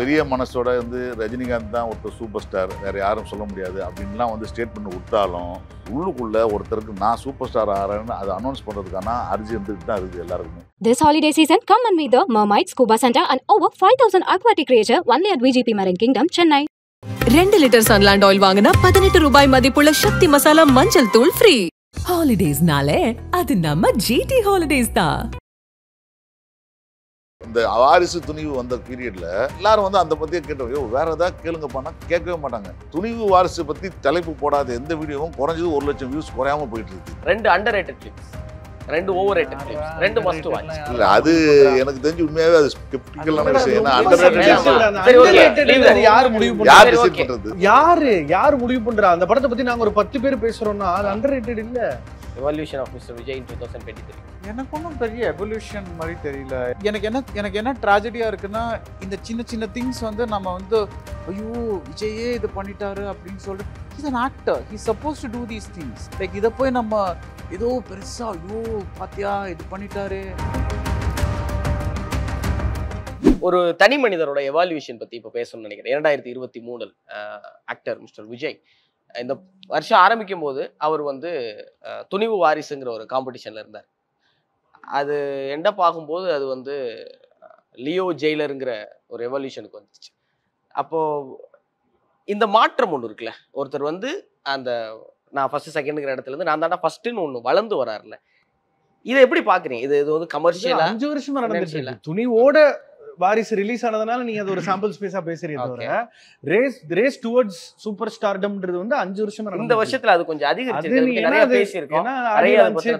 பெரிய மனசோட வந்து ரஜினிகாந்த் தான் ஒருத்தர் சூப்பர் ஸ்டார் வேற யாரும் சொல்ல முடியாது அப்படின்லாம் வந்து ஸ்டேட்மெண்ட் கொடுத்தாலும் உள்ளுக்குள்ள ஒருத்தருக்கு நான் சூப்பர் ஸ்டார் ஆகிறேன்னு அதை அனௌன்ஸ் பண்ணுறதுக்கான அரிஜி இருந்துட்டு தான் இருக்குது எல்லாருக்குமே This holiday season, come and meet the Mermaid Scuba Center and over 5,000 aquatic creature only at VGP Marine Kingdom, Chennai. ரெண்டு லிட்டர் சன்லாண்ட் ஆயில் வாங்கினா பதினெட்டு ரூபாய் மதிப்புள்ள சக்தி மசாலா மஞ்சள் தூள் ஃப்ரீ ஹாலிடேஸ்னாலே அது நம்ம ஜிடி ஹாலிடேஸ் தான் இந்த வாரிசு துணிவு வந்த பீரியடில் எல்லாரும் வந்து அந்த பற்றியே கேட்டோம் ஐயோ வேறு கேளுங்க கேளுங்கப்பானா கேட்கவே மாட்டாங்க துணிவு வாரிசு பற்றி தலைப்பு போடாத எந்த வீடியோவும் குறைஞ்சது ஒரு லட்சம் வியூஸ் குறையாமல் போயிட்டு இருக்கு ரெண்டு அண்டர் ரேட்டட் ரெண்டு ஓவர் ரேட்டட் ரெண்டு மஸ்ட் வாட்ச் இல்ல அது எனக்கு தெரிஞ்சு உண்மையாவே அது ஸ்கெப்டிக்கலான விஷயம் ஏன்னா அண்டர் ரேட்டட் யார் முடிவு பண்றது யாரு யார் முடிவு பண்றா அந்த படத்தை பத்தி நாங்க ஒரு பத்து பேர் பேசுறோம்னா அது அண்டர் ரேட்டட் இல்ல evolution of mister Vijay in two thousand twenty three எனக்கு ஒன்றும் பெரிய எவல்யூஷன் மாதிரி தெரியல எனக்கு என்ன எனக்கு என்ன ட்ராஜடியாக இருக்குன்னா இந்த சின்ன சின்ன திங்ஸ் வந்து நம்ம வந்து ஐயோ விஜயே இது பண்ணிட்டாரு அப்படின்னு சொல்லிட்டு is an actor he suppose to do these things like இதை போய் நம்ம ஏதோ பெருசாக ஐயோ பாத்தியா இது பண்ணிட்டாரு ஒரு தனி மனிதரோட எவால்யூஷன் பற்றி இப்போ பேசணும்னு நினைக்கிறேன் இரண்டாயிரத்தி இருபத்தி மூணில் ஆக்டர் மிஸ்டர் விஜய் இந்த வருஷம் ஆரம்பிக்கும் போது அவர் வந்து துணிவு வாரிசுங்கிற ஒரு காம்படிஷனில் இருந்தார் அது எண்டப் ஆகும்போது அது வந்து லியோ ஜெயிலருங்கிற ஒரு எவல்யூஷனுக்கு வந்துச்சு அப்போது இந்த மாற்றம் ஒன்று இருக்குல்ல ஒருத்தர் வந்து அந்த நான் ஃபஸ்ட்டு செகண்டுங்கிற இடத்துலேருந்து நான் தானே ஃபஸ்ட்டுன்னு ஒன்று வளர்ந்து வரார்ல இதை எப்படி பார்க்குறீங்க இது இது வந்து கமர்ஷியல் அஞ்சு வருஷமா நடந்துச்சு துணிவோட வாரிஸ் ரிலீஸ் ஆனதுனால நீங்க அது ஒரு சாம்பிள் ஸ்பேஸா பேசுறீங்க தவிர ரேஸ் ரேஸ் டுவர்ட்ஸ் சூப்பர் ஸ்டார்டம்ன்றது வந்து அஞ்சு வருஷம் இந்த வருஷத்துல அது கொஞ்சம் அதிகரிச்சு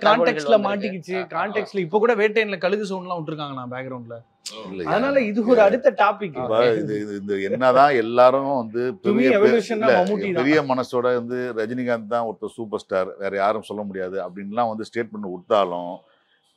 கான்டெக்ட்ல மாட்டிக்கிச்சு கான்டெக்ட்ல இப்ப கூட வேட்டைன்ல கழுகு சவுண்ட் எல்லாம் விட்டுருக்காங்க நான் பேக்ரவுண்ட்ல அதனால இது ஒரு அடுத்த டாபிக் இது என்னதான் எல்லாரும் வந்து பெரிய பெரிய மனசோட வந்து ரஜினிகாந்த் தான் ஒருத்தர் சூப்பர் ஸ்டார் வேற யாரும் சொல்ல முடியாது அப்படின்லாம் வந்து ஸ்டேட்மெண்ட் விட்டாலும்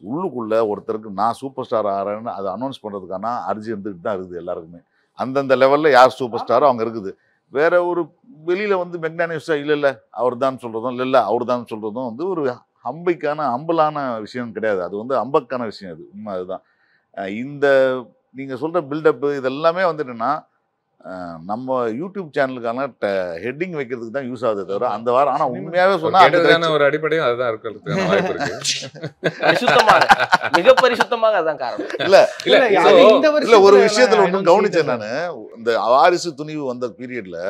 உள்ளுக்குள்ளே ஒருத்தருக்கு நான் சூப்பர் ஸ்டார் ஆகிறேன்னு அதை அனௌன்ஸ் பண்ணுறதுக்கான அர்ஜி இருந்துக்கிட்டு தான் இருக்குது எல்லாருக்குமே அந்தந்த லெவலில் யார் சூப்பர் ஸ்டாரோ அவங்க இருக்குது வேற ஒரு வெளியில் வந்து மெக்னானியஸாக இல்லை இல்லை அவர் தான் சொல்கிறதும் இல்லை இல்லை அவர் தான் சொல்கிறதும் வந்து ஒரு அம்பைக்கான அம்பலான விஷயம் கிடையாது அது வந்து அம்பக்கான விஷயம் அது உண்மை அதுதான் இந்த நீங்கள் சொல்கிற பில்டப்பு இதெல்லாமே வந்துட்டுன்னா நம்ம யூடியூப் சேனலுக்கான ஹெட்டிங் வைக்கிறதுக்கு தான் யூஸ் ஆகுது தவிர அந்த வாரம் ஆனால் உண்மையாகவே சொன்னால் ஒரு அடிப்படையும் அதுதான் இருக்கிறது மிக பரிசுத்தமாக அதுதான் காரணம் இல்லை இல்லை இல்லை ஒரு விஷயத்தில் ஒன்றும் கவனிச்சேன் நான் இந்த வாரிசு துணிவு வந்த பீரியடில்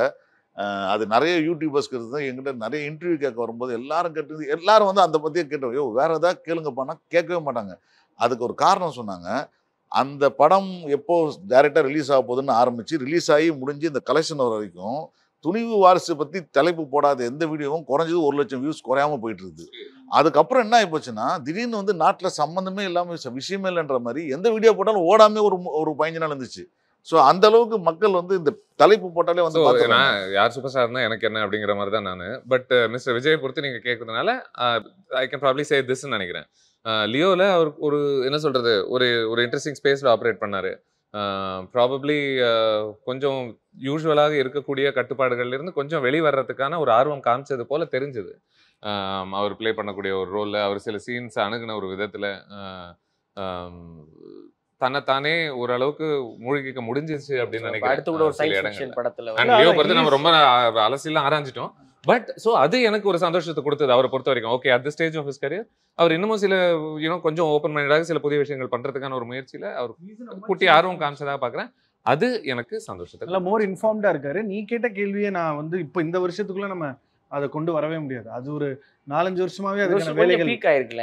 அது நிறைய யூடியூபர்ஸ்க்கு இருந்து எங்கிட்ட நிறைய இன்டர்வியூ கேட்க வரும்போது எல்லாரும் கேட்டு எல்லாரும் வந்து அந்த பற்றியே கேட்டோம் ஐயோ வேறு ஏதாவது கேளுங்கப்பானா கேட்கவே மாட்டாங்க அதுக்கு ஒரு காரணம் சொன்னாங்க அந்த படம் எப்போ டேரெக்டாக ரிலீஸ் ஆக போகுதுன்னு ஆரம்பித்து ரிலீஸ் ஆகி முடிஞ்சு இந்த கலெக்ஷன் வர வரைக்கும் துணிவு வாரிசு பற்றி தலைப்பு போடாத எந்த வீடியோவும் குறைஞ்சது ஒரு லட்சம் வியூஸ் குறையாமல் போயிட்டு இருக்குது அதுக்கப்புறம் என்ன போச்சுன்னா திடீர்னு வந்து நாட்டில் சம்மந்தமே இல்லாமல் விஷயமே இல்லைன்ற மாதிரி எந்த வீடியோ போட்டாலும் ஓடாமல் ஒரு ஒரு பயஞ்சு நாள் இருந்துச்சு ஸோ அந்த அளவுக்கு மக்கள் வந்து இந்த தலைப்பு போட்டாலே வந்து நான் யார் சூப்பர் ஸ்டார்னா எனக்கு என்ன அப்படிங்கிற மாதிரி தான் நான் பட் மிஸ்டர் விஜய் பொறுத்து நீங்கள் கேட்கறதுனால ஐ கேன் ப்ராப்ளி சே திஸ்ன்னு நினைக்கிறேன் லியோவில் அவர் ஒரு என்ன சொல்கிறது ஒரு ஒரு இன்ட்ரெஸ்டிங் ஸ்பேஸில் ஆப்ரேட் பண்ணார் ப்ராபப்ளி கொஞ்சம் யூஸ்வலாக இருக்கக்கூடிய கட்டுப்பாடுகள்லேருந்து கொஞ்சம் வெளிவரத்துக்கான ஒரு ஆர்வம் காமிச்சது போல் தெரிஞ்சுது அவர் ப்ளே பண்ணக்கூடிய ஒரு ரோலில் அவர் சில சீன்ஸ் அணுகின ஒரு விதத்தில் தன்னைத்தானே ஓரளவுக்கு மூழ்கிக்க முடிஞ்சிச்சு அப்படின்னு நினைக்கிறேன் அடுத்து கூட ஒரு படத்துல நம்ம ரொம்ப அலசிலாம் ஆராய்ஞ்சிட்டோம் பட் ஸோ அது எனக்கு ஒரு சந்தோஷத்தை கொடுத்தது அவரை பொறுத்த வரைக்கும் okay at stage of his career அவர் இன்னமும் சில யூனோ கொஞ்சம் ஓப்பன் மைண்டடாக சில புதிய விஷயங்கள் பண்ணுறதுக்கான ஒரு முயற்சியில் அவர் குட்டி ஆர்வம் காமிச்சதாக பார்க்குறேன் அது எனக்கு சந்தோஷத்தை இல்லை மோர் இன்ஃபார்ம்டாக இருக்காரு நீ கேட்ட கேள்வியை நான் வந்து இப்போ இந்த வருஷத்துக்குள்ளே நம்ம அதை கொண்டு வரவே முடியாது அது ஒரு நாலஞ்சு வருஷமாவே அது வேலைகள்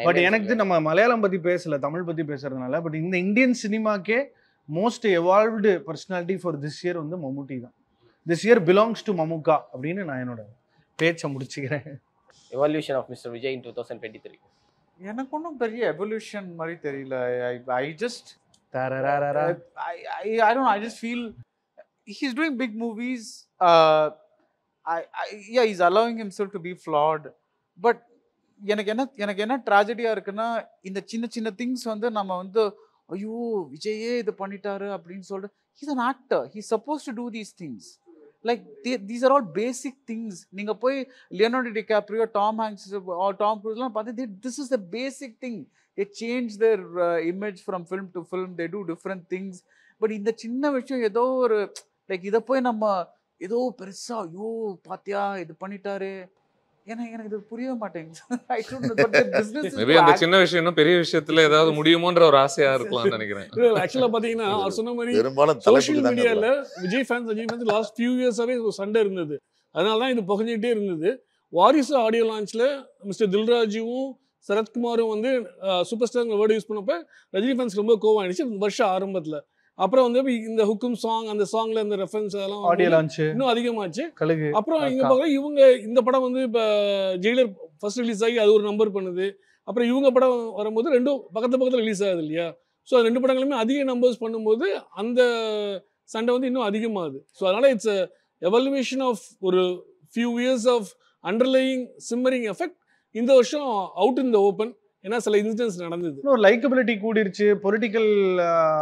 பட் எனக்கு நம்ம மலையாளம் பற்றி பேசல தமிழ் பற்றி பேசுறதுனால பட் இந்த இந்தியன் சினிமாக்கே most evolved personality for this year வந்து மம்முட்டி தான் this year belongs to Mammukka அப்படின்னு நான் என்னோட பேச்சை முடிச்சுக்கிறேன் evolution of mister Vijay in two thousand twenty three எனக்கு ஒன்றும் பெரிய எவல்யூஷன் மாதிரி தெரியல I I just I don't I just feel he's doing big movies yeah is allowing self to be flat but எனக்கு என்ன எனக்கு என்ன ட்ராஜடியாக இருக்குன்னா இந்த சின்ன சின்ன திங்ஸ் வந்து நம்ம வந்து ஐயோ விஜயே இது பண்ணிட்டாரு அப்படின்னு சொல்லிட்டு he's an actor he suppose to do these things like these are all basic things நீங்கள் போய் DiCaprio Tom Hanks Tom குரூஸ்லாம் பார்த்து this is the basic thing they change their image from film to film they do different things but இந்த சின்ன விஷயம் ஏதோ ஒரு like இதை போய் நம்ம ஏதோ பெருசாக ஐயோ பாத்தியா இது பண்ணிட்டாரு எனக்கு இது புரியவே மாட்டேங்குது அந்த சின்ன விஷயம் இன்னும் பெரிய விஷயத்துல ஏதாவது முடியுமோன்ற ஒரு ஆசையா இருக்கலாம் நினைக்கிறேன் ஆக்சுவலா பாத்தீங்கன்னா அவர் சொன்ன மாதிரி பெரும்பாலும் சோஷியல் மீடியால Vijay fans Ajay fans last few இயர்ஸாவே ஒரு சண்டை இருந்தது அதனால தான் இது புகஞ்சிக்கிட்டே இருந்தது வாரிஸ் ஆடியோ லான்ச்ல மிஸ்டர் தில்ராஜுவும் சரத்குமாரும் வந்து சூப்பர் ஸ்டாருங்கிற வேர்டு யூஸ் பண்ணப்ப ரஜினி ஃபேன்ஸ் ரொம்ப கோவம் ஆயிடுச்சு வருஷம் ஆரம்பத்துல அப்புறம் வந்து இந்த ஹுக்கும் சாங் அந்த சாங்ல இந்த ரெஃபரன்ஸ் அதெல்லாம் ஆடியோ லான்ச் இன்னும் அதிகமாச்சு கழுகு அப்புறம் இங்க பார்க்கலாம் இவங்க இந்த படம் வந்து இப்போ ஜெயிலர் ஃபர்ஸ்ட் ரிலீஸ் ஆகி அது ஒரு நம்பர் பண்ணுது அப்புறம் இவங்க படம் வரும்போது ரெண்டும் பக்கத்து பக்கத்துல ரிலீஸ் ஆகுது இல்லையா ஸோ அது ரெண்டு படங்களுமே அதிக நம்பர்ஸ் பண்ணும்போது அந்த சண்டை வந்து இன்னும் அதிகமாகுது ஸோ அதனால இட்ஸ் எவல்யூஷன் ஆஃப் ஒரு few years of underlying simmering effect இந்த வருஷம் அவுட் இன் த ஓப்பன் ஏன்னா சில இன்சிடென்ட்ஸ் நடந்தது ஒரு லைக்கபிலிட்டி கூடிருச்சு பொலிட்டிக்கல்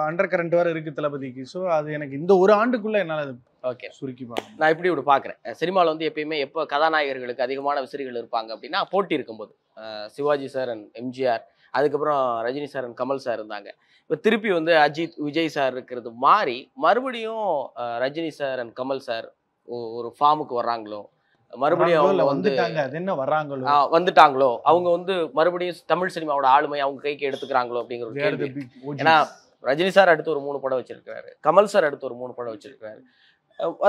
அண்டர் கரண்ட் வேறு இருக்குது தளபதிக்கு ஸோ அது எனக்கு இந்த ஒரு ஆண்டுக்குள்ளே என்னால் அது ஓகே சுருக்கி நான் இப்படி இப்படி பார்க்குறேன் சினிமாவில் வந்து எப்பயுமே எப்போ கதாநாயகர்களுக்கு அதிகமான விசிறிகள் இருப்பாங்க அப்படின்னா போட்டி இருக்கும்போது சிவாஜி சார் அண்ட் எம்ஜிஆர் அதுக்கப்புறம் Rajini sir and Kamal sir இருந்தாங்க இப்போ திருப்பி வந்து அஜித் விஜய் சார் இருக்கிறது மாறி மறுபடியும் Rajini sir and Kamal sir ஒரு ஃபார்முக்கு வர்றாங்களோ மறுபடியும் அவங்க வந்துட்டாங்க என்ன வர்றாங்களோ வந்துட்டாங்களோ அவங்க வந்து மறுபடியும் தமிழ் சினிமாவோட ஆளுமை அவங்க கைக்கு எடுத்துக்கிறாங்களோ அப்படிங்கிற ஒரு கேள்வி ஏன்னா ரஜினி சார் அடுத்து ஒரு மூணு படம் வச்சிருக்கிறாரு கமல் சார் அடுத்து ஒரு மூணு படம் வச்சிருக்கிறாரு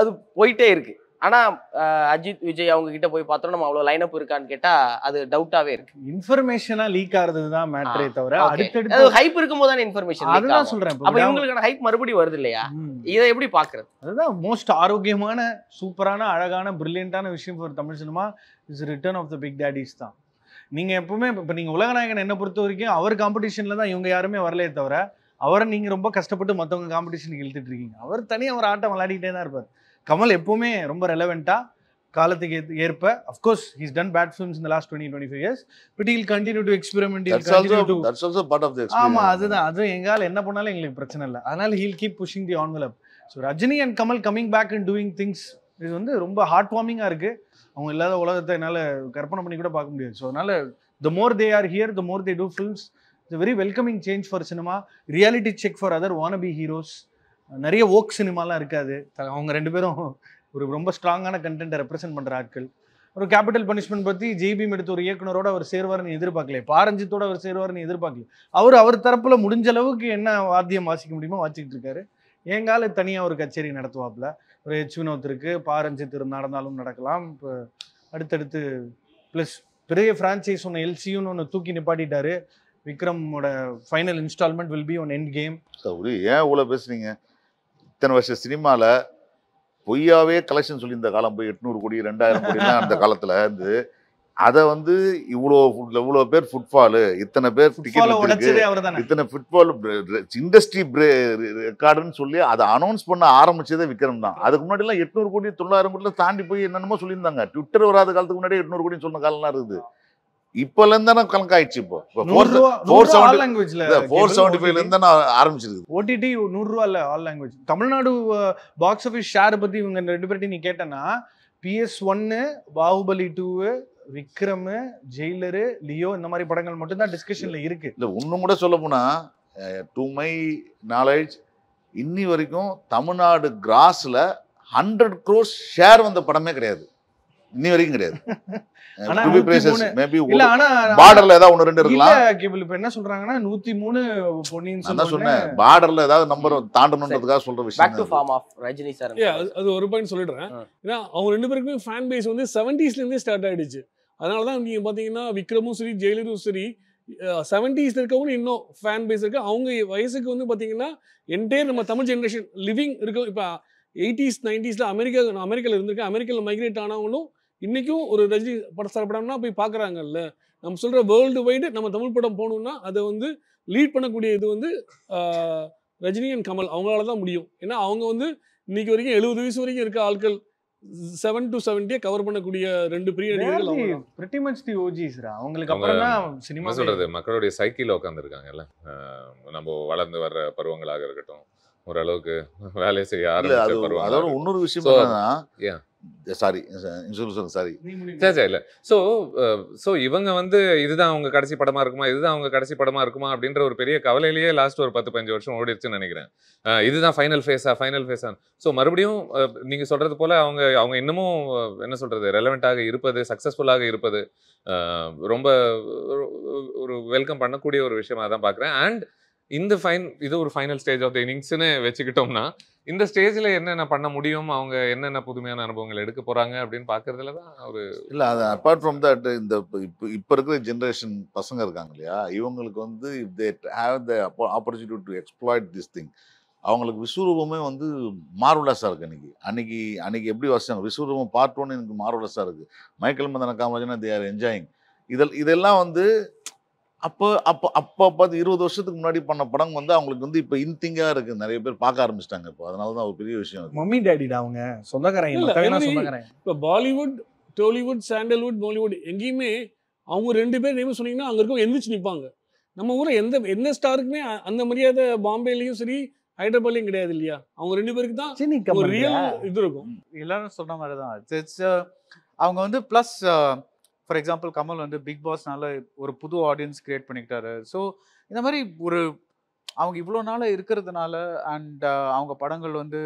அது போயிட்டே இருக்கு ஆனால் அஜித் விஜய் அவங்க கிட்ட போய் பார்த்தோம் நம்ம அவ்வளோ லைனப் இருக்கான்னு கேட்டால் அது டவுட்டாகவே இருக்கு இன்ஃபர்மேஷனாக லீக் ஆகிறது தான் மேட்ரே தவிர அடுத்தடுத்து ஹைப் இருக்கும்போது தானே இன்ஃபர்மேஷன் அதுதான் சொல்கிறேன் அப்போ இவங்களுக்கான ஹைப் மறுபடியும் வருது இல்லையா இதை எப்படி பார்க்குறது அதுதான் மோஸ்ட் ஆரோக்கியமான சூப்பரான அழகான பிரில்லியண்டான விஷயம் ஒரு Tamil cinema is return of the big daddies தான் நீங்கள் எப்பவுமே இப்போ நீங்கள் உலகநாயகன் என்ன பொறுத்த வரைக்கும் அவர் காம்படிஷனில் தான் இவங்க யாருமே வரலையே தவிர அவரை நீங்கள் ரொம்ப கஷ்டப்பட்டு மற்றவங்க காம்படிஷனுக்கு இழுத்துட்டு இருக்கீங்க அவர் தனியாக அவர் ஆட்டம் விளையாடிக்கிட்டே தான் இருப்பார் கமல் எப்போவுமே ரொம்ப ரெலவெண்டா காலத்துக்கு ஏற்ப of course he's done bad films இந்த last twenty twenty five years but I'll continue to experiment ஆமா அதுதான் அது எங்கால என்ன பண்ணாலும் எங்களுக்கு பிரச்சனை இல்லை அதனால he'll keep pushing the envelope so Rajini and Kamal coming back and doing things இது வந்து ரொம்ப ஹார்ட் வார்மிங்காக இருக்கு அவங்க இல்லாத உலகத்தை என்னால் கற்பனை பண்ணி கூட பார்க்க முடியாது ஸோ அதனால the more they are here the more they do films it's very welcoming change for cinema reality check for other B heroes நிறைய ஓக் சினிமாலாம் இருக்காது அவங்க ரெண்டு பேரும் ஒரு ரொம்ப ஸ்ட்ராங்கான கண்டென்ட்டை ரெப்ரசென்ட் பண்ணுற ஆட்கள் ஒரு கேபிட்டல் பனிஷ்மெண்ட் பற்றி ஜெய்பிம் எடுத்த ஒரு இயக்குனரோடு அவர் சேருவார்னு எதிர்பார்க்கல பாரஞ்சித்தோடு அவர் சேருவார்னு எதிர்பார்க்கல அவர் அவர் தரப்பில் முடிஞ்ச அளவுக்கு என்ன வாத்தியம் வாசிக்க முடியுமோ வாசிக்கிட்டு இருக்காரு எங்கால தனியாக ஒரு கச்சேரி நடத்துவாப்புல ஒரு ஹெச் வினோத் இருக்குது பாரஞ்சித் நடந்தாலும் நடக்கலாம் இப்போ அடுத்தடுத்து ப்ளஸ் பெரிய ஃப்ரான்ச்சைஸ் ஒன்று எல்சியூன்னு ஒன்று தூக்கி நிப்பாட்டிட்டாரு விக்ரமோட final instalment will be one end game ஒரு ஏன் இவ்வளோ பேசுனீங்க இத்தனை வருஷம் சினிமாவில் பொய்யாவே கலெக்ஷன் சொல்லியிருந்த காலம் போய் எட்நூறு கோடி ரெண்டாயிரம் கோடிலாம் அந்த காலத்தில் இருந்து அதை வந்து இவ்வளோ இவ்வளோ பேர் ஃபுட்பாலு இத்தனை பேர் டிக்கெட் இத்தனை ஃபுட்பால் இண்டஸ்ட்ரி ரெக்கார்டுன்னு சொல்லி அதை அனௌன்ஸ் பண்ண ஆரம்பிச்சதே விக்ரம் தான் அதுக்கு முன்னாடிலாம் எட்நூறு கோடி தொள்ளாயிரம் கோடியில் தாண்டி போய் என்னென்னமோ சொல்லியிருந்தாங்க ட்விட்டர் வராத காலத்துக்கு முன்னாடி எட்நூறு கோடின்னு சொன்ன காலம்லாம் இருக்குது இப்பல இருந்து தானே கணக்கு ஆயிடுச்சு இப்போ ஃபோர் செவன்டி ஃபைவ்ல இருந்து தானே ஆரம்பிச்சிருக்கு ஓடிடி நூறு ரூபா all language Tamil Nadu box office share பத்தி இவங்க ரெண்டு பேர்ட்டி நீ கேட்டனா பிஎஸ் ஒன்னு பாகுபலி டூவு விக்ரம் ஜெயிலரு லியோ இந்த மாதிரி படங்கள் மட்டும்தான் டிஸ்கஷன்ல இருக்கு இல்ல இன்னும் கூட சொல்ல போனா டு மை நாலேஜ் இன்னி வரைக்கும் தமிழ்நாடு கிராஸ்ல ஹண்ட்ரட் க்ரோஸ் ஷேர் வந்த படமே கிடையாது இன்னி வரைக்கும் கிடையாது ஆனா பார்டர்ல ஏதாவது ஒன்று ரெண்டு இருக்கலாம் இப்போ என்ன சொல்றாங்கன்னா நூத்தி மூணு பொன்னியின் தான் சொன்னேன் பார்டர்ல ஏதாவது நம்பர் தாண்டணுன்றதுக்காக சொல்ற விஷயம் ரஜினி சார் அது ஒரு பாயிண்ட் சொல்லிடுறேன் ஏன்னா அவங்க ரெண்டு பேருக்குமே ஃபேன் பேஸ் வந்து செவன்டிஸ்ல இருந்தே ஸ்டார்ட் ஆயிடுச்சு அதனால தான் நீங்க பாத்தீங்கன்னா விக்ரமும் சரி ஜெயலலிதும் சரி செவன்டீஸ்ல இருக்கவங்க இன்னும் ஃபேன் பேஸ் இருக்கு அவங்க வயசுக்கு வந்து பாத்தீங்கன்னா என்டையர் நம்ம தமிழ் ஜென்ரேஷன் லிவிங் இருக்கும் இப்போ எயிட்டிஸ் நைன்டிஸில் அமெரிக்கா அமெரிக்கால இருந்திருக்கு அமெரிக்காவில் மைக்ரேட் ஆனவங்களும் இன்றைக்கும் ஒரு ரஜினி படசார படம்னா போய் பார்க்குறாங்கல்ல நம்ம சொல்கிற வேர்ல்டு வைடு நம்ம தமிழ் படம் போகணுன்னா அதை வந்து லீட் பண்ணக்கூடிய இது வந்து ரஜினி அண்ட் கமல் அவங்களால தான் முடியும் ஏன்னா அவங்க வந்து இன்னைக்கு வரைக்கும் எழுபது வயசு வரைக்கும் இருக்க ஆட்கள் செவன் டு செவன்டியை கவர் பண்ணக்கூடிய ரெண்டு பெரிய நடிகர்கள் பிரிட்டி மச் தி ஓஜிஸ்ரா அவங்களுக்கு அப்புறம் தான் சினிமா சொல்றது மக்களுடைய சைக்கிள் உட்காந்துருக்காங்கல்ல நம்ம வளர்ந்து வர்ற பருவங்களாக இருக்கட்டும் ஓரளவுக்கு வேலையை செய்ய அதோட இன்னொரு விஷயம் சாரி சாரி சே இல்லை ஸோ ஸோ இவங்க வந்து இதுதான் அவங்க கடைசி படமாக இருக்குமா இதுதான் அவங்க கடைசி படமாக இருக்குமா அப்படின்ற ஒரு பெரிய கவலையிலேயே லாஸ்ட் ஒரு பத்து பஞ்சு வருஷம் ஓடிடுச்சுன்னு நினைக்கிறேன் இதுதான் ஃபைனல் ஃபேஸா ஃபைனல் ஃபேஸா ஸோ மறுபடியும் நீங்கள் சொல்கிறது போல் அவங்க அவங்க இன்னமும் என்ன சொல்கிறது ரெலவெண்ட்டாக இருப்பது சக்ஸஸ்ஃபுல்லாக இருப்பது ரொம்ப ஒரு வெல்கம் பண்ணக்கூடிய ஒரு விஷயமா தான் பார்க்குறேன் அண்ட் இந்த ஃபைன் இது ஒரு ஃபைனல் ஸ்டேஜ் ஆஃப் த இன்னிங்ஸ்னு வச்சுக்கிட்டோம்னா இந்த ஸ்டேஜில் என்னென்ன பண்ண முடியும் அவங்க என்னென்ன புதுமையான அனுபவங்கள் எடுக்க போகிறாங்க அப்படின்னு பார்க்குறதுல தான் ஒரு இல்லை அது அப்பார்ட் ஃப்ரம் தட் இந்த இப்போ இப்போ இருக்கிற ஜென்ரேஷன் பசங்க இருக்காங்க இல்லையா இவங்களுக்கு வந்து if they have the opportunity to exploit this thing அவங்களுக்கு விஸ்வரூபமே வந்து மார்வலஸாக இருக்குது அன்றைக்கி அன்றைக்கி அன்றைக்கி எப்படி வசிச்சாங்க விஸ்வரூபம் பார்ட் ஒன்று எனக்கு மார்வலஸாக இருக்குது மைக்கேல் மந்தன காமராஜனா தே ஆர் என்ஜாயிங் இதெல் இதெல்லாம் வந்து அப்போ அப்போ அப்போ பார்த்து இருபது வருஷத்துக்கு முன்னாடி பண்ண படம் வந்து அவங்களுக்கு வந்து இப்போ இன்திங்காக இருக்குது நிறைய பேர் பார்க்க ஆரம்பிச்சிட்டாங்க இப்போ அதனால தான் ஒரு பெரிய விஷயம் மம்மி டேடிடா அவங்க சொந்தக்காரங்க இப்போ பாலிவுட் டோலிவுட் சாண்டல்வுட் மாலிவுட் எங்கேயுமே அவங்க ரெண்டு பேர் நேம் சொன்னீங்கன்னா அங்கே இருக்கவங்க எந்திரிச்சு நிற்பாங்க நம்ம ஊரில் எந்த எந்த ஸ்டாருக்குமே அந்த மரியாதை பாம்பேலையும் சரி ஹைதராபாத்லையும் கிடையாது இல்லையா அவங்க ரெண்டு பேருக்கு தான் ஒரு ரியல் இது இருக்கும் எல்லாரும் சொன்ன மாதிரி தான் அவங்க வந்து ப்ளஸ் ஃபார் எக்ஸாம்பிள் கமல் வந்து பிக் பாஸ்னால ஒரு புது ஆடியன்ஸ் கிரியேட் பண்ணிக்கிட்டாரு ஸோ இந்த மாதிரி ஒரு அவங்க இவ்வளோ நாளாக இருக்கிறதுனால அண்ட் uh, அவங்க படங்கள் வந்து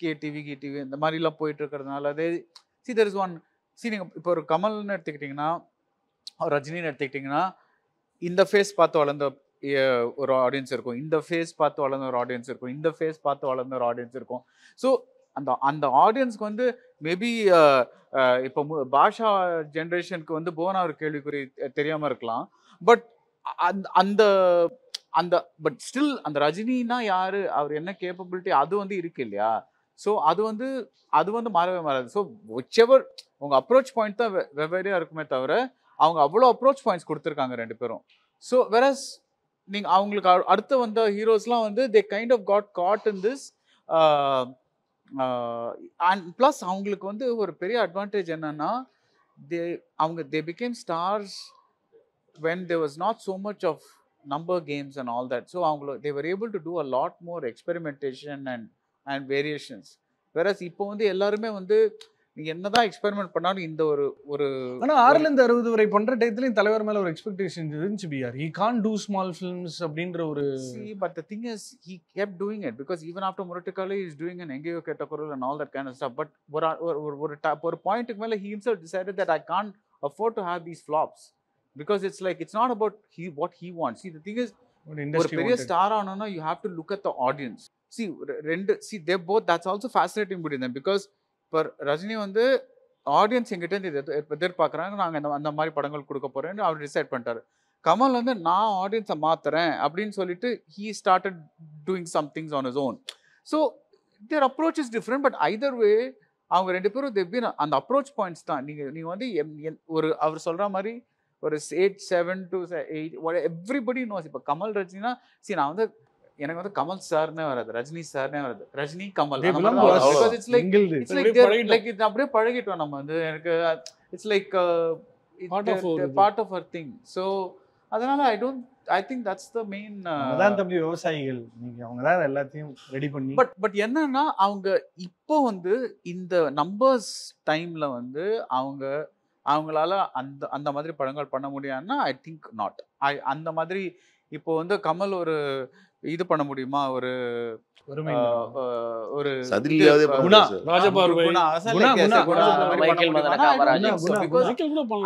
கே டிவி கே டிவி இந்த மாதிரிலாம் போயிட்டு இருக்கிறதுனால அதே see there is one see நீங்கள் இப்போ ஒரு கமல்னு எடுத்துக்கிட்டிங்கன்னா ரஜினின்னு எடுத்துக்கிட்டிங்கன்னா இந்த ஃபேஸ் பார்த்து வளர்ந்த ஒரு ஆடியன்ஸ் இருக்கும் இந்த ஃபேஸ் பார்த்து வளர்ந்த ஒரு ஆடியன்ஸ் இருக்கும் இந்த ஃபேஸ் பார்த்து வளர்ந்த ஒரு ஆடியன்ஸ் இருக்கும் ஸோ அந்த அந்த ஆடியன்ஸ்க்கு வந்து மேபி இப்போ பாஷா ஜென்ரேஷனுக்கு வந்து போனா ஒரு கேள்விக்குறி தெரியாமல் இருக்கலாம் பட் அந்த அந்த பட் ஸ்டில் அந்த ரஜினின்னா யாரு அவர் என்ன கேப்பபிலிட்டி அது வந்து இருக்கு இல்லையா ஸோ அது வந்து அது வந்து மாறவே மாறாது ஸோ ஒச்செவர் உங்கள் அப்ரோச் பாயிண்ட் தான் வெவ்வேறையாக இருக்குமே தவிர அவங்க அவ்வளோ அப்ரோச் பாயிண்ட்ஸ் கொடுத்துருக்காங்க ரெண்டு பேரும் ஸோ வெரஸ் நீங்கள் அவங்களுக்கு அடுத்து வந்த ஹீரோஸ்லாம் வந்து they kind of God God in this and plus அவங்களுக்கு வந்து ஒரு பெரிய அட்வான்டேஜ் என்னன்னா தே அவங்க they become stars when they was not so much of number games and all that so அவங்கள they were able to do a lot more experimentation and and variations வேறஸ் இப்போ வந்து எல்லாருமே வந்து நீங்க என்னதான் எக்ஸ்பெரிமெண்ட் பண்ணாலும் இந்த ஒரு ஒரு ஆனா ஆறுல இருந்து அறுபது வரை பண்ற டயத்துலயும் தலைவர் மேல ஒரு எக்ஸ்பெக்டேஷன் இருந்துச்சு PR he can do small films அப்படின்ற ஒரு but the thing is he kept doing it because even after முரட்டுக்காலே இஸ் டூயிங் அண்ட் எங்கேயோ கேட்ட குரல் and all that can stop but ஒரு ஒரு ஒரு பாயிண்ட்டுக்கு மேல he himself that I can afford to have these flops because it's like it's not about he what he wants the thing is ஒரு பெரிய ஸ்டார் ஆனோம்னா you have to look at the audience see ரெண்டு see they both that's also fascinating புரியுது because இப்போ ரஜினி வந்து audience எங்கிட்ட இருந்து இது எதிர்பார்க்குறாங்க நாங்கள் இந்த அந்த மாதிரி படங்கள் கொடுக்க போகிறேன்னு அவர் டிசைட் பண்ணிட்டாரு கமல் வந்து நான் ஆடியன்ஸை மாற்றுறேன் அப்படின்னு சொல்லிட்டு he started doing somethings on is own so their approach is different but either way அவங்க ரெண்டு பேரும் தெப்பின் அந்த அப்ரோச் பாயிண்ட்ஸ் தான் நீங்கள் நீங்கள் வந்து ஒரு அவர் சொல்கிற மாதிரி ஒரு eight seven to eight everybody knows இப்போ கமல் ரஜினா சரி நான் வந்து எனக்கு வந்து கமல் சார்னே வராது ரஜினி சார்னே வராது Rajini Kamal it's like it's like like அப்படியே பழகிட்டோம் நம்ம வந்து எனக்கு இட்ஸ் லைக் பார்ட் ஆஃப் அவர் திங் ஸோ அதனால I don't I think that's the main அதான் தம்பி விவசாயிகள் நீங்க அவங்க தான் எல்லாத்தையும் ரெடி பண்ணி பட் பட் என்னன்னா அவங்க இப்போ வந்து இந்த நம்பர்ஸ் டைம்ல வந்து அவங்க அவங்களால அந்த அந்த மாதிரி படங்கள் பண்ண முடியாதுன்னா ஐ திங்க் நாட் ஐ அந்த மாதிரி இப்போ வந்து கமல் ஒரு இது பண்ண முடியுமா ஒரு ஒரு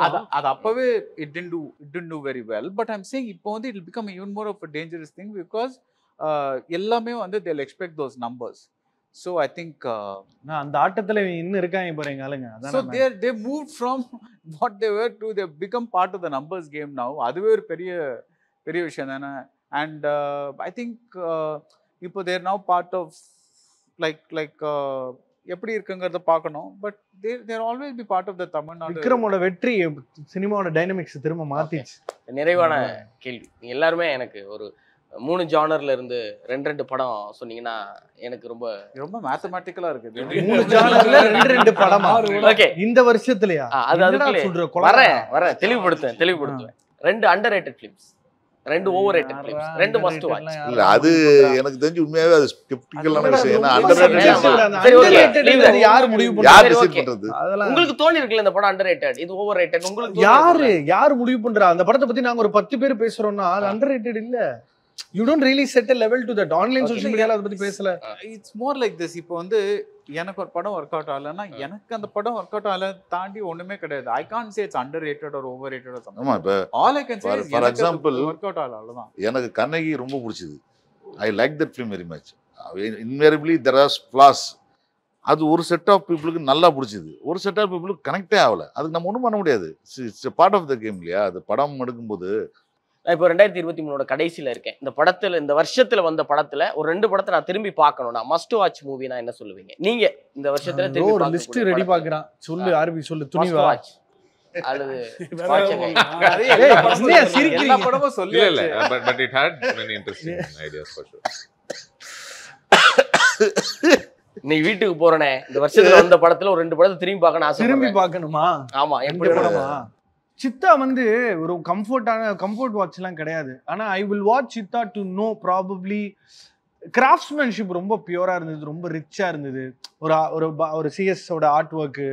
அது அப்பவே it tend to it tend to very well but I'm saying இப்போ வந்து it become even more of dangerous thing because எல்லாமே வந்து they'll expect those numbers so I think அந்த ஆட்டத்தில் இன்னும் இருக்காங்க இப்போ எங்கள் ஆளுங்க so there they move from what they were to they become part of the numbers game now அதுவே ஒரு பெரிய பெரிய விஷயம் தானே அண்ட் ஐ திங்க் இப்போ there now part of like like எப்படி இருக்குங்கிறத பார்க்கணும் but there there always be part of the Tamil Nadu விக்ரமோட வெற்றி சினிமாவோட டைனமிக்ஸ் திரும்ப மாத்திச்சு நிறைவான கேள்வி எல்லாருமே எனக்கு ஒரு மூணு ஜானர்ல இருந்து ரெண்டு ரெண்டு படம் சொன்னீங்கன்னா எனக்கு ரொம்ப ரொம்ப மேத்தமேட்டிக்கலா இருக்கு மூணு ஜானர்ல ரெண்டு ரெண்டு படமா ஓகே இந்த வருஷத்துலயா அது அதுக்குள்ள சொல்ற வரேன் வரேன் தெளிவுபடுத்துவேன் தெளிவுபடுத்துவேன் ரெண்டு அண்டர் ரேட்டட் ஃபிலிம்ஸ் ரெண்டு ஓவர் ரேட்டட் ஃபிலிம்ஸ் ரெண்டு மஸ்ட் வாட்ச் இல்ல அது எனக்கு தெரிஞ்சு உண்மையாவே அது ஸ்கெப்டிக்கலான விஷயம் ஏன்னா அண்டர் ரேட்டட் அது யார் முடிவு பண்றது யார் பண்றது உங்களுக்கு தோணி இருக்குல இந்த படம் அண்டர் ரேட்டட் இது ஓவர் ரேட்டட் உங்களுக்கு யாரு யார் முடிவு பண்றா அந்த படத்தை பத்தி நாங்க ஒரு பத்து பேர் பேசுறோம்னா அது அண்டர் ரேட்டட் இல்ல you don't really set a level to that online social மீடியால அதை பத்தி பேசல இட்ஸ் மோர் லைக் திஸ் இப்போ வந்து எனக்கு ஒரு படம் ஒர்க் அவுட் ஆகலன்னா uh. எனக்கு அந்த படம் ஒர்க் அவுட் ஆகல தாண்டி ஒண்ணுமே கிடையாது I can't say it's under rated ஒரு ஓவர் ரேட்டட் ஆமா இப்போ all I can say for example work out ஆகல அவ்வளவுதான் எனக்கு கண்ணகி ரொம்ப பிடிச்சது I like that film very much invariably there are flaws அது ஒரு செட் ஆஃப் பீப்புளுக்கு நல்லா பிடிச்சிது ஒரு செட் ஆஃப் பீப்புளுக்கு கனெக்டே ஆகலை அதுக்கு நம்ம ஒன்றும் பண்ண முடியாது it's part of the game இல்லையா அது படம் எடுக்கும்போது நான் இப்போ ரெண்டாயிரத்தி இருபத்தி மூணோட கடைசியில் இருக்கேன் இந்த படத்தில் இந்த வருஷத்தில் வந்த படத்தில் ஒரு ரெண்டு படத்தை நான் திரும்பி பார்க்கணும் நான் மஸ்ட் வாட்ச் மூவி நான் என்ன சொல்லுவீங்க நீங்கள் இந்த வருஷத்தில் திரும்பி ஒரு லிஸ்ட் ரெடி பார்க்குறான் சொல்லு ஆர்பி சொல்லு துணி வாட்ச் நீ வீட்டுக்கு போறனே இந்த வருஷத்துல வந்த படத்துல ஒரு ரெண்டு படத்தை திரும்பி பார்க்கணும் திரும்பி பார்க்கணுமா ஆமா எப்படி படமா சித்தா வந்து ஒரு கம்ஃபர்டான கம்ஃபர்ட் வாட்ச்லாம் கிடையாது ஆனால் I will watch Chithha to know probably craftsmanship ரொம்ப பியூராக இருந்தது ரொம்ப ரிச்சாக இருந்தது ஒரு ஒரு ஒரு சிஎஸ்ஸோட ஆர்ட் ஒர்க்கு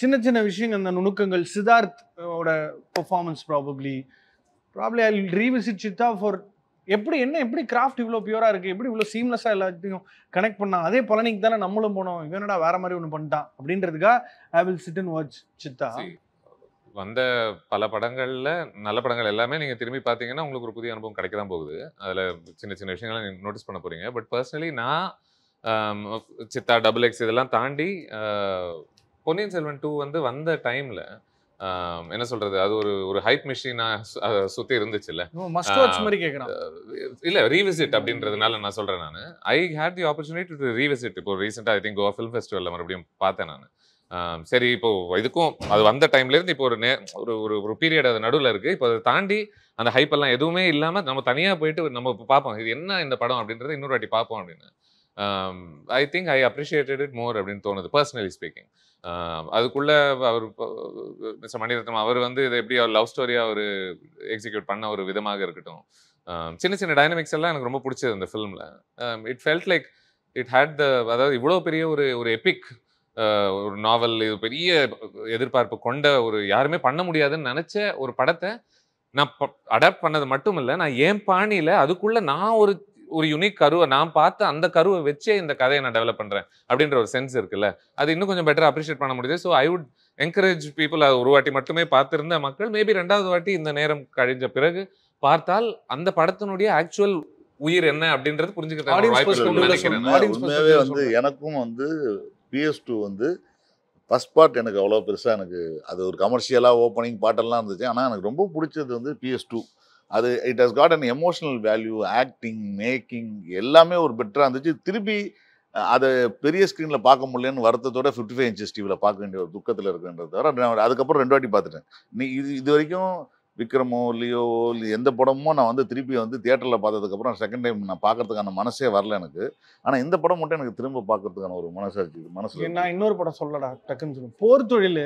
சின்ன சின்ன விஷயங்கள் அந்த நுணுக்கங்கள் ஓட performance probably probably I revisit Chithha for எப்படி என்ன எப்படி கிராஃப்ட் இவ்வளோ பியூராக இருக்குது எப்படி இவ்வளோ சீம்லெஸ்ஸாக எல்லாத்தையும் கனெக்ட் பண்ணால் அதே பழனிக்கு தானே நம்மளும் போனோம் இவனடா வேற மாதிரி ஒன்று பண்ணிட்டான் அப்படின்றதுக்காக I will sit and watch Chithha வந்த பல படங்களில் நல்ல படங்கள் எல்லாமே நீங்கள் திரும்பி பார்த்தீங்கன்னா உங்களுக்கு ஒரு புதிய அனுபவம் கிடைக்க தான் போகுது அதில் சின்ன சின்ன விஷயங்களை நீங்கள் நோட்டீஸ் பண்ண போகிறீங்க பட் பர்சனலி நான் சித்தா டபுள் எக்ஸ் இதெல்லாம் தாண்டி பொன்னியின் செல்வன் டூ வந்து வந்த டைமில் என்ன சொல்றது அது ஒரு ஒரு ஹைப் மிஷினா சுத்தி இருந்துச்சுல்ல இல்ல ரீவிசிட் அப்படின்றதுனால நான் சொல்றேன் நான் I had the opportunity to revisit இப்போ ரீசெண்டா ஐ திங்க் கோவா ஃபிலிம் ஃபெஸ்டிவல்ல மறுபடியும் பார்த்தேன் நான் சரி இப்போ இதுக்கும் அது வந்த டைம்லேருந்து இப்போ ஒரு நே ஒரு ஒரு ஒரு பீரியட் அது நடுவில் இருக்குது இப்போ அதை தாண்டி அந்த ஹைப் எல்லாம் எதுவுமே இல்லாமல் நம்ம தனியாக போயிட்டு நம்ம இப்போ பார்ப்போம் இது என்ன இந்த படம் அப்படின்றத இன்னொரு வாட்டி பார்ப்போம் அப்படின்னு I think I appreciated it more அப்படின்னு தோணுது பர்சனலி ஸ்பீக்கிங் அதுக்குள்ள அவர் மிஸ்டர் மணிரத்னம் அவர் வந்து இதை எப்படி அவர் லவ் ஸ்டோரியாக ஒரு எக்ஸிக்யூட் பண்ண ஒரு விதமாக இருக்கட்டும் சின்ன சின்ன டைனமிக்ஸ் எல்லாம் எனக்கு ரொம்ப பிடிச்சது அந்த ஃபிலிமில் it felt like it had the அதாவது இவ்வளோ பெரிய ஒரு ஒரு எபிக் ஒரு நாவல் இது பெரிய எதிர்பார்ப்பு கொண்ட ஒரு யாருமே பண்ண முடியாதுன்னு நினச்ச ஒரு படத்தை நான் அடாப்ட் பண்ணது மட்டும் இல்லை நான் ஏன் பாணியில் அதுக்குள்ளே நான் ஒரு ஒரு யுனிக் கருவை நான் பார்த்து அந்த கருவை வச்சே இந்த கதையை நான் டெவலப் பண்ணுறேன் அப்படின்ற ஒரு சென்ஸ் இருக்குல்ல அது இன்னும் கொஞ்சம் பெட்டர் அப்ரிஷியேட் பண்ண முடியுது so I would encourage people அது ஒரு வாட்டி மட்டுமே பார்த்துருந்த மக்கள் மேபி ரெண்டாவது வாட்டி இந்த நேரம் கழிஞ்ச பிறகு பார்த்தால் அந்த படத்தினுடைய ஆக்சுவல் உயிர் என்ன அப்படின்றது புரிஞ்சுக்கிட்டேன் வந்து எனக்கும் வந்து பிஎஸ் டூ வந்து ஃபஸ்ட் பார்ட் எனக்கு அவ்வளோ பெருசாக எனக்கு அது ஒரு கமர்ஷியலாக ஓப்பனிங் பாட்டெல்லாம் இருந்துச்சு ஆனால் எனக்கு ரொம்ப பிடிச்சது வந்து பிஎஸ் டூ அது it has got an emotional value acting making எல்லாமே ஒரு பெட்டராக இருந்துச்சு திருப்பி அதை பெரிய ஸ்க்ரீனில் பார்க்க முடியலன்னு வருத்தத்தோட ஃபிஃப்டி ஃபைவ் இன்ச்சஸ் டிவியில் பார்க்க வேண்டிய ஒரு துக்கத்தில் இருக்குன்றத தவிர அதுக்கப்புறம் ரெண்டு வாட்டி பார்த்துட்டேன் நீ இது இது வரைக்கும் விக்ரமோ லியோ இல்லை எந்த படமும் நான் வந்து திருப்பி வந்து தியேட்டரில் பார்த்ததுக்கப்புறம் செகண்ட் டைம் நான் பார்க்கறதுக்கான மனசே வரல எனக்கு ஆனால் இந்த படம் மட்டும் எனக்கு திரும்ப பார்க்கறதுக்கான ஒரு மனசாச்சு மனசு நான் இன்னொரு படம் சொல்லடா டக்குன்னு சொல்லுவேன் போர் தொழில்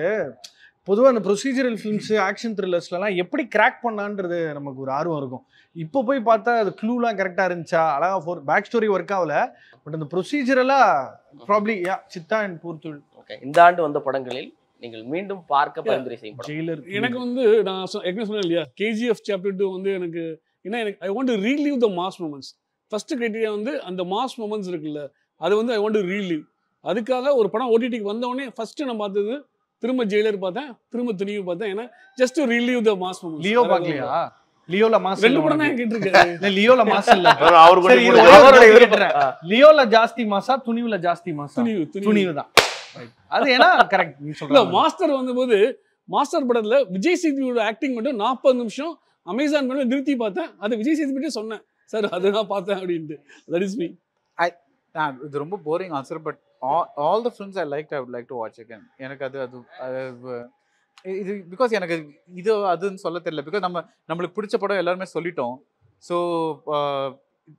பொதுவாக அந்த ப்ரொசீஜரல் ஃபிலிம்ஸு ஆக்ஷன் த்ரில்லர்ஸ்லாம் எப்படி கிராக் பண்ணான்றது நமக்கு ஒரு ஆர்வம் இருக்கும் இப்போ போய் பார்த்தா அது க்ளூலாம் கரெக்டாக இருந்துச்சா அழகாக ஃபோர் பேக் ஸ்டோரி ஒர்க் ஆகல பட் அந்த ப்ரொசீஜரலாக ப்ராப்ளி யா சித்தா அண்ட் தொழில் ஓகே இந்த ஆண்டு வந்த படங்களில் நீங்கள் மீண்டும் பார்க்க பரிந்துரை செய்யும் எனக்கு வந்து நான் சொன்னேன் இல்லையா கேஜிஎஃப் சாப்டர் டூ வந்து எனக்கு ஏன்னா எனக்கு I want to relive the mass moments first criteria வந்து அந்த மாஸ் மூமெண்ட்ஸ் இருக்குல்ல அது வந்து ஐ வாண்ட் டு ரீலீவ் அதுக்காக ஒரு படம் ஓடிடிக்கு வந்தோடனே ஃபர்ஸ்ட் நான் பார்த்தது திரும்ப ஜெயிலர் பார்த்தேன் திரும்ப துணிவு பார்த்தேன் ஏன்னா just relive the mass moment Leo பார்க்கலையா லியோல மாஸ் ரெண்டு படம் தான் கேட்டு இருக்கேன் லியோல மாஸ் இல்ல அவர் லியோல ஜாஸ்தி மாசா துணிவுல ஜாஸ்தி மாசா துணிவு துணிவு தான் அது ஏன்னா கரெக்ட் சொல்ல மாஸ்டர் வந்தபோது மாஸ்டர் படத்தில் விஜய் சேதுபதியோட ஆக்டிங் மட்டும் நாற்பது நிமிஷம் அமேசான் பண்ண நிறுத்தி பார்த்தேன் அது விஜய் சேதுபதியே சொன்னேன் சார் அதை நான் பார்த்தேன் அப்படின்ட்டு தட் இஸ் மீ ஐ இது ரொம்ப boring answer but all the friends I like I would like to watch again எனக்கு அது அது இது பிகாஸ் எனக்கு இது அதுன்னு சொல்ல தெரியல பிகாஸ் நம்ம நம்மளுக்கு பிடிச்ச படம் எல்லாருமே சொல்லிட்டோம் ஸோ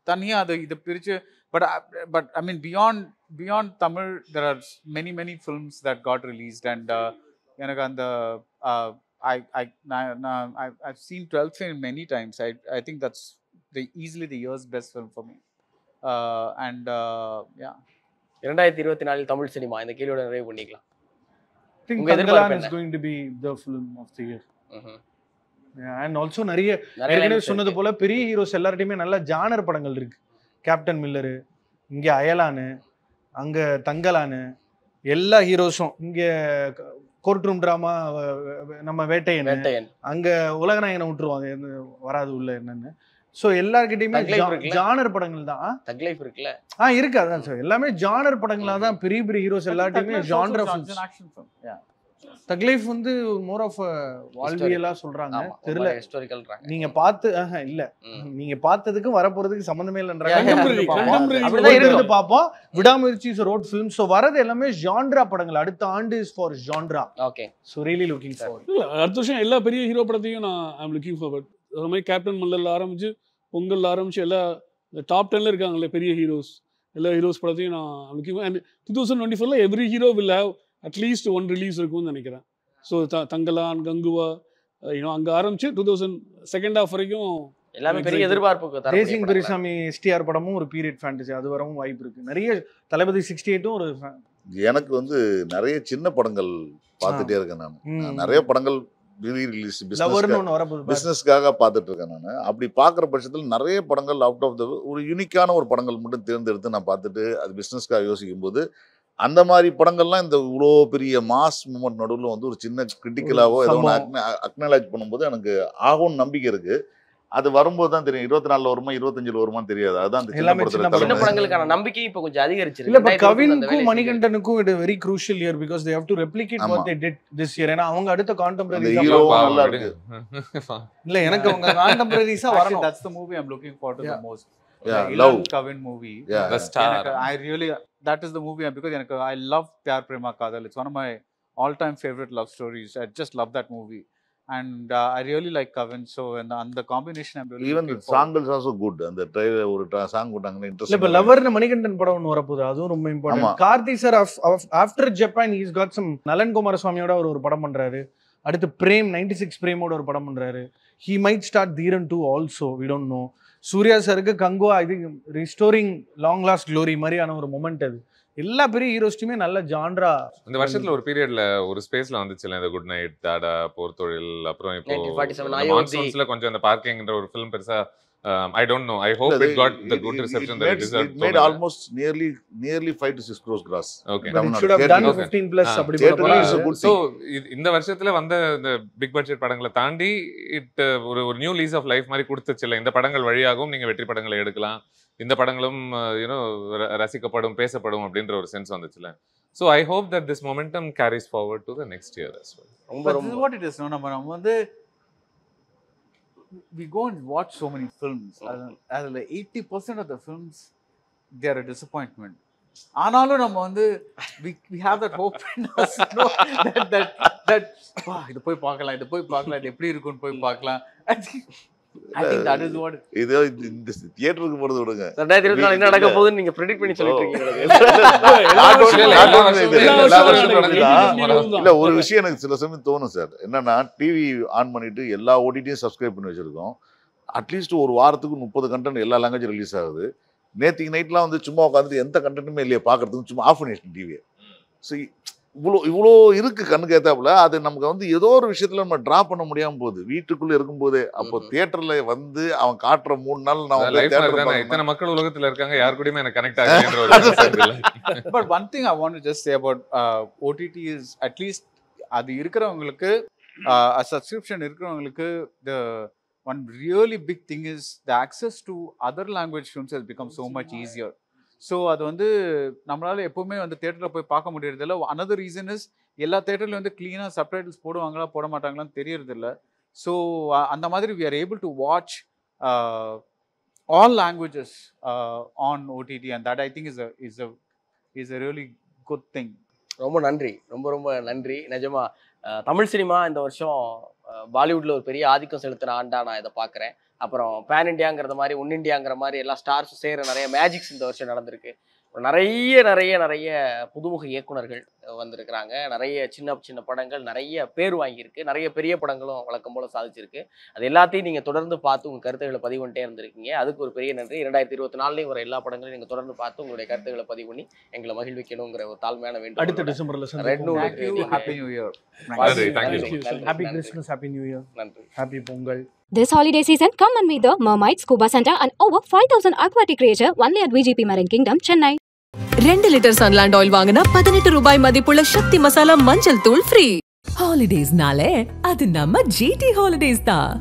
தனியாக அதை இதை பிரித்து but I, but I mean beyond beyond Tamil, there are many many films that got released, and uh, the uh, I I I I've seen 12th film many times. I I think that's the easily the year's best film for me, uh, and uh, yeah. இரண்டாயிரத்தி இருபத்தி நாலில் Tamil cinema இந்த கேள்வியோட நிறைவு பண்ணிக்கலாம் உங்க எதிர்பார்ப்பு is going to be the film of the year and also நிறைய ஏற்கனவே சொன்னது போல பெரிய ஹீரோஸ் எல்லார்ட்டையுமே நல்ல ஜானர் படங்கள் இருக்கு கேப்டன் மில்லரு இங்கே அயலானு அங்கே தங்கலானு எல்லா ஹீரோஸும் இங்கே கோர்ட் ரூம் ட்ராமா நம்ம வேட்டையன் அங்க உலகநாயகனை விட்டுருவாங்க வராது உள்ள என்னன்னு ஸோ எல்லார்கிட்டயுமே ஜானர் படங்கள் தான் தக்லைஃப் இருக்குல்ல ஆ இருக்கு அதான் சார் எல்லாமே ஜானர் படங்களா தான் பெரிய பெரிய ஹீரோஸ் எல்லாத்தையுமே ஜானர் தக்லீஃப் வந்து மோர் ஆஃப் வாழ்வியலா சொல்றாங்க தெரியல ஹிஸ்டாரிக்கல் நீங்க பார்த்து இல்ல நீங்க பார்த்ததுக்கும் வரப்போறதுக்கு சம்பந்தமே இல்லைன்றாங்க பார்ப்போம் விடாமுயற்சி இஸ் ரோட் ஃபிலிம் ஸோ வரது எல்லாமே ஜான்ரா படங்கள் அடுத்த ஆண்டு is for genre okay so really looking for அடுத்த வருஷம் எல்லா பெரிய ஹீரோ படத்தையும் நான் ஐம் லுக்கிங் ஃபார்வர்ட் அது மாதிரி கேப்டன் மல்லல் ஆரம்பிச்சு பொங்கல் ஆரம்பிச்சு எல்லா டாப் டென்ல இருக்காங்களே பெரிய ஹீரோஸ் எல்லா ஹீரோஸ் படத்தையும் நான் looking and two thousand twenty ஃபோர்ல every hero will have at least one release இருக்கும்னு நினைக்கிறேன் ஸோ த தங்கலான் கங்குவா இன்னும் அங்கே ஆரம்பிச்சு டூ தௌசண்ட் செகண்ட் ஆஃப் வரைக்கும் எல்லாமே பெரிய எதிர்பார்ப்பு தேசிங் துரைசாமி எஸ்டிஆர் படமும் ஒரு பீரியட் ஃபேண்டசி அது வரவும் வாய்ப்பு இருக்கு நிறைய தளபதி சிக்ஸ்டி எயிட்டும் ஒரு எனக்கு வந்து நிறைய சின்ன படங்கள் பார்த்துட்டே இருக்கேன் நான் நிறைய படங்கள் ரிலீஸ் பிஸ்னஸ்க்காக பார்த்துட்டு இருக்கேன் நான் அப்படி பார்க்குற பட்சத்தில் நிறைய படங்கள் அவுட் ஆஃப் த ஒரு யூனிக்கான ஒரு படங்கள் மட்டும் தேர்ந்தெடுத்து நான் பார்த்துட்டு அது பிஸ்னஸ்க்காக யோசிக்கும் போது அந்த மாதிரி படங்கள்லாம் இந்த இவ்வளோ பெரிய மாஸ் மூமெண்ட் நடுவில் வந்து ஒரு சின்ன கிரிட்டிக்கலாகவோ ஏதோ ஒன்று அக்னாலேஜ் பண்ணும்போது எனக்கு ஆகும்னு நம்பிக்கை இருக்கு அது வரும்போது தான் தெரியும் இருபத்தி நாலுல வருமா இருபத்தஞ்சுல வருமான்னு தெரியாது அதான் எல்லாமே சின்ன படங்களுக்கான நம்பிக்கை இப்போ கொஞ்சம் அதிகரிச்சு இல்ல இப்போ கவினுக்கும் மணிகண்டனுக்கும் it very crucial year because they have to replicate what they did this year ஏன்னா அவங்க அடுத்த கான்டெம்பரரி ஹீரோ நல்லா இருக்கு இல்ல எனக்கு அவங்க கான்டெம்பரரிஸா வரணும் that's the movie I am looking for to the most Ilan Kavin movie. Yeah. The star. I really that is the movie because I love Pyar Prema Kadal. It's one of my all-time favorite love and I really like Kavin so அந்த அந்த combination even சாங்கல்ஸ் also good அந்த trailer ஒரு song போட்டாங்கன்னா interest இப்போ லவர்னு மணிகண்டன் படம் ஒன்று வரப்போகுது அதுவும் ரொம்ப important Karthi sir after Japan is got some Nalan குமாரசுவாமியோட அவர் ஒரு படம் பண்ணுறாரு அடுத்து பிரேம் நைன்டி சிக்ஸ் பிரேமோட ஒரு படம் பண்ணுறாரு he might start Theeran two also we don't know Suriya சாருக்கு கங்குவா இது ரிஸ்டோரிங் லாங் லாஸ்ட் க்ளோரி மாதிரியான ஒரு மொமெண்ட் அது எல்லா பெரிய ஹீரோஸ்ட்டுமே நல்ல ஜான்ரா இந்த வருஷத்துல ஒரு பீரியட்ல ஒரு ஸ்பேஸ்ல வந்துச்சுல இந்த குட் நைட் தாடா போர் தொழில் அப்புறம் இப்போ கொஞ்சம் பார்க்கிங்ன்ற ஒரு ஃபிலிம் பெருசா Um, I don't know. I hope no, they, it got the it, good it, reception it that made, it deserved. It made so almost nearly nearly five to six crores gross. Okay. But it should have done okay. 15 plus. Ah. Theatrally is a good so, thing. So, இந்த வருஷத்துல வந்த இந்த big budget படங்களை தாண்டி it uh, ஒரு ஒரு new lease of life மாதிரி கொடுத்துச்சுல இந்த படங்கள் வழியாகவும் நீங்க வெற்றி படங்களை எடுக்கலாம் இந்த படங்களும் யூனோ uh, ரசிக்கப்படும் பேசப்படும் அப்படின்ற ஒரு சென்ஸ் வந்துச்சுல so I hope that this momentum carries forward to the next year ரொம்ப ரொம்ப வாட் இட் இஸ் நம்ம வந்து we go and watch so many films அதில் eighty percent of the films there a disappointment ஆனாலும் நம்ம வந்து we we have that hope that that that போய் பார்க்கலாம் இதை போய் பார்க்கலாம் இது எப்படி இருக்குன்னு போய் பார்க்கலாம் Uh, தியேட்டருக்கு விடுங்க ரெண்டாயிரத்தி என்ன நடக்க போகுதுன்னு நீங்க ஒரு விஷயம் எனக்கு சில சமயம் தோணும் சார் என்னன்னா டிவி ஆன் பண்ணிட்டு எல்லா பண்ணி வச்சிருக்கோம் அட்லீஸ்ட் ஒரு வாரத்துக்கு முப்பது கண்டென்ட் எல்லா லாங்குவேஜ் ரிலீஸ் ஆகுது நேத்திக்கு நைட்லாம் வந்து சும்மா உட்காந்துட்டு எந்த கண்டென்ட்டுமே இல்லையா பாக்குறதுக்கு சும்மா ஆஃப் பண்ணிட்டு டிவியை இவ்வளோ இவ்வளோ இருக்குது கண்ணுக்கு ஏத்தாப்புல அது நமக்கு வந்து ஏதோ ஒரு விஷயத்தில் நம்ம ட்ரா பண்ண முடியாமல் போகுது வீட்டுக்குள்ளே இருக்கும்போதே அப்போ தேட்டரில் வந்து அவன் காட்டுற மூணு நாள் நான் இத்தனை மக்கள் உலகத்தில் இருக்காங்க யார் கூடயுமே எனக்கு connect but one thing I want just say about OTT is at least அது இருக்கிறவங்களுக்கு சப்ஸ்கிரிப்ஷன் uh, இருக்கிறவங்களுக்கு the one really big thing is the access to other language films has become so much easier so அது வந்து நம்மளால் எப்போவுமே வந்து தேட்டரில் போய் பார்க்க முடியறதில்ல அனதர் ரீசன் இஸ் எல்லா தேட்டர்லையும் வந்து க்ளீனாக சப்டைட்டில்ஸ் போடுவாங்களா போட மாட்டாங்களான்னு தெரியறதில்ல ஸோ அந்த மாதிரி we are able to watch all languages on OTT and that I think is is a is a really good thing ரொம்ப நன்றி ரொம்ப ரொம்ப நன்றி நிஜமா தமிழ் சினிமா இந்த வருஷம் பாலிவுட்டில் ஒரு பெரிய ஆதிக்கம் செலுத்துன ஆண்டா நான் இதை பார்க்குறேன் அப்புறம் பேன் இண்டியாங்கிற மாதிரி ஒன் இண்டியாங்கிற மாதிரி எல்லா ஸ்டார்ஸும் சேர நிறைய மேஜிக்ஸ் இந்த வருஷம் நடந்திருக்கு நிறைய நிறைய நிறைய புதுமுக இயக்குனர்கள் வந்திருக்கிறாங்க நிறைய சின்ன சின்ன படங்கள் நிறைய பேர் வாங்கியிருக்கு நிறைய பெரிய படங்களும் வழக்கம் போல் சாதிச்சிருக்கு அது எல்லாத்தையும் நீங்கள் தொடர்ந்து பார்த்து உங்கள் கருத்துக்களை பதிவு பண்ணிட்டே இருந்திருக்கீங்க அதுக்கு ஒரு பெரிய நன்றி இரண்டாயிரத்தி இருபத்தி நாலுலேயும் வர எல்லா படங்களையும் நீங்கள் தொடர்ந்து பார்த்து உங்களுடைய கருத்துக்களை பதிவு பண்ணி எங்களை மகிழ்விக்கணுங்கிற ஒரு தாழ்மையான வேண்டும் அடுத்த டிசம்பரில் happy new year happy Christmas happy new year நன்றி happy Pongal This holiday season, come and meet the Mermaid, Scuba Center and over 5,000 aquatic creature only at VGP Marine Kingdom, Chennai. ரெண்டு லிட்டர் சன்லாண்ட் ஆயில் வாங்கினா பதினெட்டு ரூபாய் மதிப்புள்ள சக்தி மசாலா மஞ்சள் தூள் free ஹாலிடேஸ்னாலே அது நம்ம ஜிடி ஹாலிடேஸ் தான்